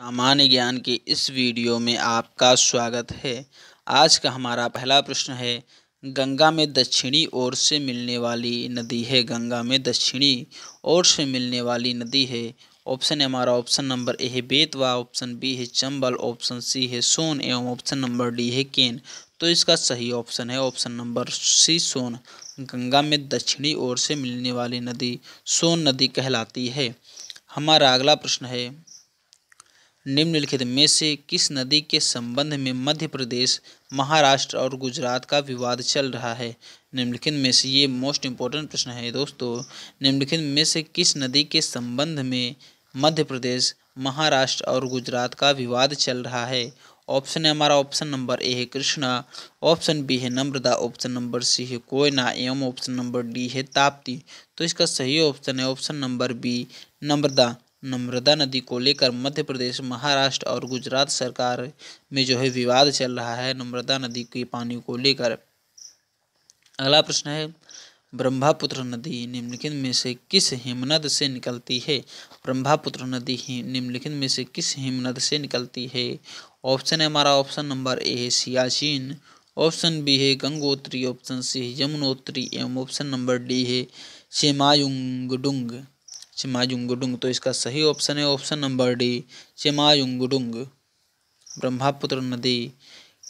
सामान्य ज्ञान के इस वीडियो में आपका स्वागत है आज का हमारा पहला प्रश्न है गंगा में दक्षिणी ओर से मिलने वाली नदी है गंगा में दक्षिणी ओर से मिलने वाली नदी है ऑप्शन है हमारा ऑप्शन नंबर ए है बेतवा ऑप्शन बी है चंबल ऑप्शन सी है सोन एवं ऑप्शन नंबर डी है केन तो इसका सही ऑप्शन है option number C Son Ganga में दक्षिणी ओर से मिलने वाली नदी सोन नदी कहलाती है हमारा अगला प्रश्न है निम्नलिखित में से किस नदी के संबंध में मध्य प्रदेश महाराष्ट्र और गुजरात का विवाद चल रहा है निम्नलिखित में से ये मोस्ट इम्पोर्टेंट प्रश्न है दोस्तों निम्नलिखित में से किस नदी के संबंध में मध्य प्रदेश महाराष्ट्र और गुजरात का विवाद चल रहा है ऑप्शन है हमारा ऑप्शन नंबर ए है कृष्णा ऑप्शन बी है नम्रदा ऑप्शन नंबर सी है कोयना एवं ऑप्शन नंबर डी है ताप्ती तो इसका सही ऑप्शन है option number B Narmada Narmada नदी को लेकर मध्य प्रदेश महाराष्ट्र और गुजरात सरकार में जो है विवाद चल रहा है नर्मदा नदी के पानी को लेकर अगला प्रश्न है ब्रह्मापुत्र नदी निम्नलिखित में से किस हिमनद से निकलती है ब्रह्मापुत्र नदी ही निम्नलिखित में से किस हिमनद से निकलती है ऑप्शन है हमारा ऑप्शन नंबर ए है सियाचिन ऑप्शन बी है गंगोत्री ऑप्शन सी है यमुनोत्री एवं ऑप्शन नंबर डी है सेमायुंगडुंग चिमायुंगडुंग तो इसका सही ऑप्शन है option number D Chemayungdung Brahmaputra नदी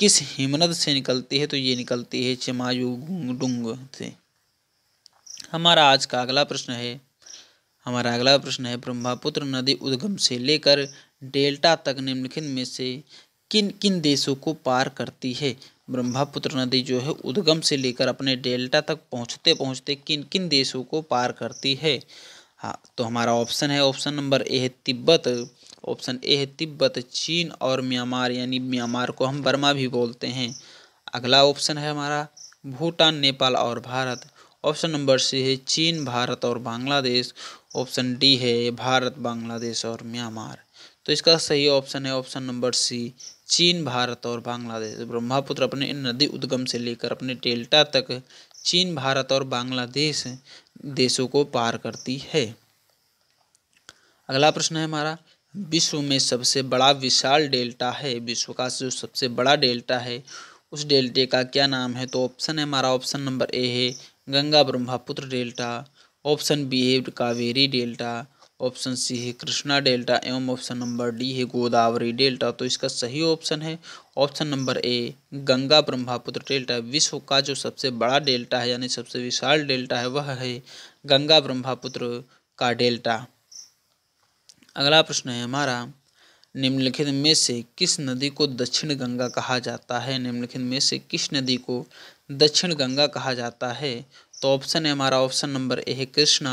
किस हिमनद से निकलती है तो ये निकलती है चिमाजुंगडुंग से हमारा आज का अगला प्रश्न है हमारा अगला प्रश्न है ब्रह्मपुत्र नदी उद्गम से लेकर डेल्टा तक निम्नलिखित में से किन किन देशों को पार करती है ब्रह्मपुत्र नदी जो है उद्गम से लेकर अपने डेल्टा तक पहुँचते पहुँचते किन किन देशों को पार करती है हाँ तो हमारा ऑप्शन है ऑप्शन नंबर ए है तिब्बत ऑप्शन ए है तिब्बत चीन और म्यांमार यानी म्यांमार को हम बर्मा भी बोलते हैं अगला ऑप्शन है हमारा भूटान नेपाल और भारत ऑप्शन नंबर सी है चीन भारत और बांग्लादेश ऑप्शन डी है भारत बांग्लादेश और म्यांमार तो इसका सही ऑप्शन है ऑप्शन नंबर सी चीन भारत और बांग्लादेश ब्रह्मपुत्र अपने नदी उद्गम से लेकर अपने डेल्टा तक चीन भारत और बांग्लादेश देशों को पार करती है अगला प्रश्न है हमारा विश्व में सबसे बड़ा विशाल डेल्टा है विश्व का जो सबसे बड़ा डेल्टा है उस डेल्टे का क्या नाम है तो ऑप्शन है हमारा ऑप्शन नंबर ए है Ganga Brahmaputra delta option B है कावेरी डेल्टा ऑप्शन सी है कृष्णा डेल्टा एवं ऑप्शन नंबर डी है गोदावरी डेल्टा तो इसका सही ऑप्शन है option number A Ganga Brahmaputra delta विश्व का जो सबसे बड़ा डेल्टा है यानी सबसे विशाल डेल्टा है वह है गंगा ब्रह्मपुत्र का डेल्टा अगला प्रश्न है हमारा निम्नलिखित में से किस नदी को दक्षिण गंगा कहा जाता है निम्नलिखित में से किस नदी को दक्षिण गंगा कहा जाता है तो ऑप्शन है हमारा ऑप्शन नंबर ए है कृष्णा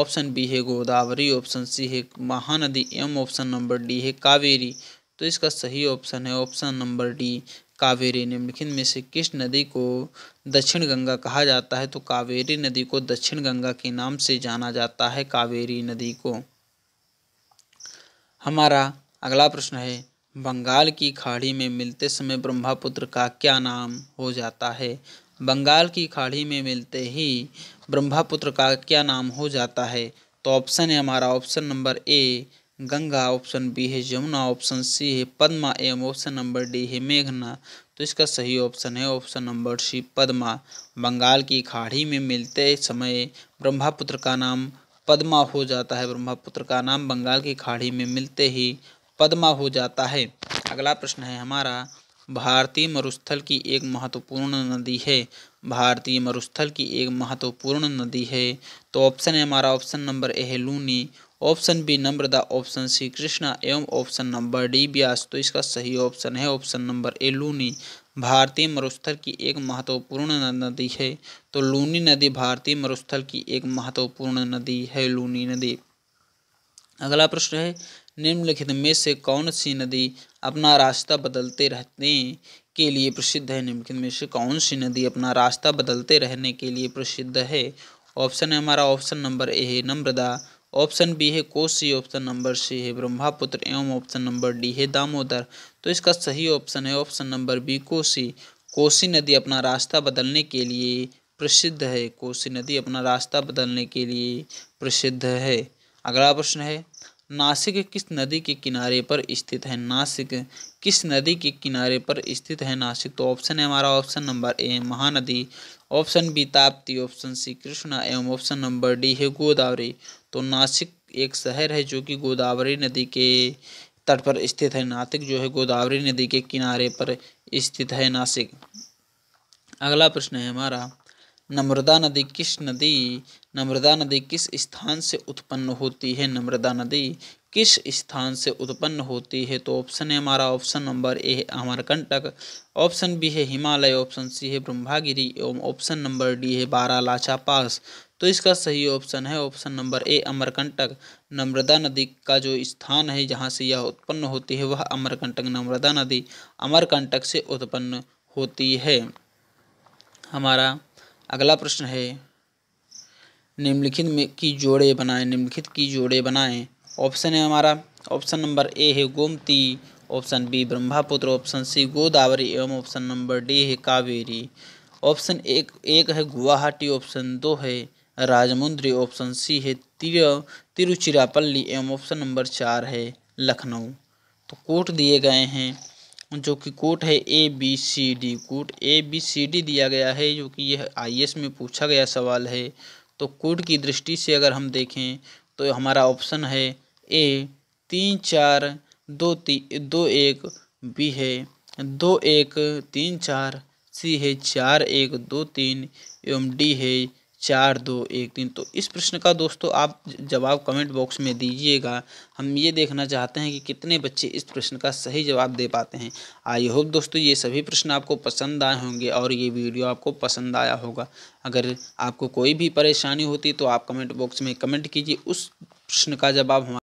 ऑप्शन बी है गोदावरी ऑप्शन सी है Mahanadi M option number D है कावेरी तो इसका सही ऑप्शन है ऑप्शन नंबर डी कावेरी निम्नलिखित में से किस नदी को दक्षिण गंगा कहा जाता है तो कावेरी नदी को दक्षिण गंगा के नाम से जाना जाता है कावेरी नदी को हमारा अगला प्रश्न है बंगाल की खाड़ी में मिलते समय ब्रह्मपुत्र का क्या नाम हो जाता है बंगाल की खाड़ी में मिलते ही ब्रह्मपुत्र का क्या नाम हो जाता है तो ऑप्शन है हमारा option number A Ganga option B है यमुना ऑप्शन सी है पद्मा एवं ऑप्शन नंबर डी है मेघना तो इसका सही ऑप्शन है option number C Padma Bengal की खाड़ी में मिलते समय ब्रह्मपुत्र का नाम पद्मा हो जाता है ब्रह्मपुत्र का नाम बंगाल की खाड़ी में मिलते ही पद्मा हो जाता है अगला प्रश्न है हमारा भारतीय मरुस्थल की एक महत्वपूर्ण नदी है भारतीय मरुस्थल की एक महत्वपूर्ण नदी है तो ऑप्शन है हमारा ऑप्शन नंबर ए है Luni option B number the option C Krishna एवं ऑप्शन नंबर डी ब्यास तो इसका सही ऑप्शन है ऑप्शन नंबर ए लूनी भारतीय मरुस्थल की एक महत्वपूर्ण नदी है तो लूनी नदी भारतीय मरुस्थल की एक महत्वपूर्ण नदी है लूनी नदी अगला प्रश्न है निम्नलिखित में से कौन सी नदी अपना रास्ता बदलते रहते के लिए प्रसिद्ध है निम्नलिखित में से कौन सी नदी अपना रास्ता बदलते रहने के लिए प्रसिद्ध है ऑप्शन है हमारा ऑप्शन नंबर ए है नम्रदा ऑप्शन बी है कोसी ऑप्शन नंबर सी है ब्रह्मापुत्र एवं ऑप्शन नंबर डी है दामोदर तो इसका सही ऑप्शन है option number B Kosi Kosi नदी अपना रास्ता बदलने के लिए प्रसिद्ध है कोसी नदी अपना रास्ता बदलने के लिए प्रसिद्ध है अगला प्रश्न है नासिक किस नदी के किनारे पर स्थित है नासिक किस नदी के किनारे पर स्थित है नासिक तो ऑप्शन है हमारा option number A Mahanadi option B Tapti option C Krishna एवं ऑप्शन नंबर डी है गोदावरी तो नासिक एक शहर है जो कि गोदावरी नदी के तट पर स्थित है नासिक जो है गोदावरी नदी के किनारे पर स्थित है नासिक अगला प्रश्न है हमारा नम्रदा नदी किस नदी नम्रदा नदी किस स्थान से उत्पन्न होती है नम्रदा नदी किस स्थान से उत्पन्न होती है तो ऑप्शन है हमारा ऑप्शन नंबर ए है अमरकंटक ऑप्शन बी है हिमालय ऑप्शन सी है ब्रह्मागिरी एवं ऑप्शन नंबर डी है लाचा पास तो इसका सही ऑप्शन है option number A Amarkantak Narmada नदी का जो स्थान है जहाँ से यह उत्पन्न होती है वह अमरकंटक नम्रदा नदी अमरकंटक से उत्पन्न होती है हमारा अगला प्रश्न है निम्नलिखित में की जोड़े बनाएं निम्नलिखित की जोड़े बनाएं ऑप्शन है हमारा ऑप्शन नंबर ए है Gomti option B Brahmaputra option C Godavari एवं ऑप्शन नंबर डी है कावेरी ऑप्शन एक एक है गुवाहाटी ऑप्शन दो है राजमुंद्री ऑप्शन सी है तिर तिरुचिरापल्ली एवं ऑप्शन नंबर चार है लखनऊ तो कोट दिए गए हैं जो कि कोट है A B C D quote A B C D दिया गया है जो कि यह एस में पूछा गया सवाल है तो कोट की दृष्टि से अगर हम देखें तो हमारा ऑप्शन है ए तीन चार दो ती दो एक बी है दो एक तीन चार सी है चार एक दो तीन एवं डी है चार दो एक तीन तो इस प्रश्न का दोस्तों आप जवाब कमेंट बॉक्स में दीजिएगा हम ये देखना चाहते हैं कि कितने बच्चे इस प्रश्न का सही जवाब दे पाते हैं आई होप दोस्तों ये सभी प्रश्न आपको पसंद आए होंगे और ये वीडियो आपको पसंद आया होगा अगर आपको कोई भी परेशानी होती तो आप कमेंट बॉक्स में कमेंट कीजिए उस प्रश्न का जवाब हम